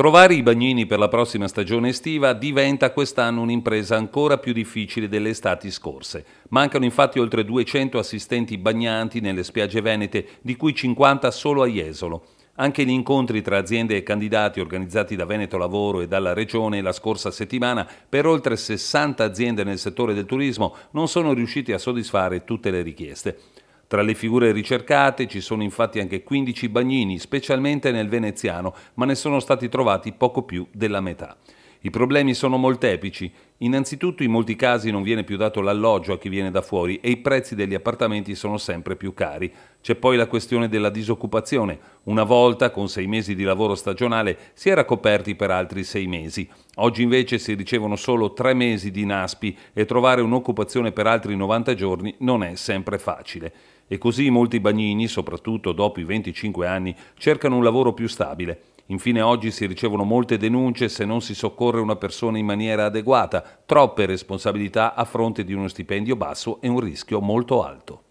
Trovare i bagnini per la prossima stagione estiva diventa quest'anno un'impresa ancora più difficile delle estati scorse. Mancano infatti oltre 200 assistenti bagnanti nelle spiagge venete, di cui 50 solo a Jesolo. Anche gli incontri tra aziende e candidati organizzati da Veneto Lavoro e dalla Regione la scorsa settimana per oltre 60 aziende nel settore del turismo non sono riusciti a soddisfare tutte le richieste. Tra le figure ricercate ci sono infatti anche 15 bagnini, specialmente nel veneziano, ma ne sono stati trovati poco più della metà. I problemi sono molteplici. Innanzitutto in molti casi non viene più dato l'alloggio a chi viene da fuori e i prezzi degli appartamenti sono sempre più cari. C'è poi la questione della disoccupazione. Una volta, con sei mesi di lavoro stagionale, si era coperti per altri sei mesi. Oggi invece si ricevono solo tre mesi di NASPI e trovare un'occupazione per altri 90 giorni non è sempre facile. E così molti bagnini, soprattutto dopo i 25 anni, cercano un lavoro più stabile. Infine oggi si ricevono molte denunce se non si soccorre una persona in maniera adeguata, troppe responsabilità a fronte di uno stipendio basso e un rischio molto alto.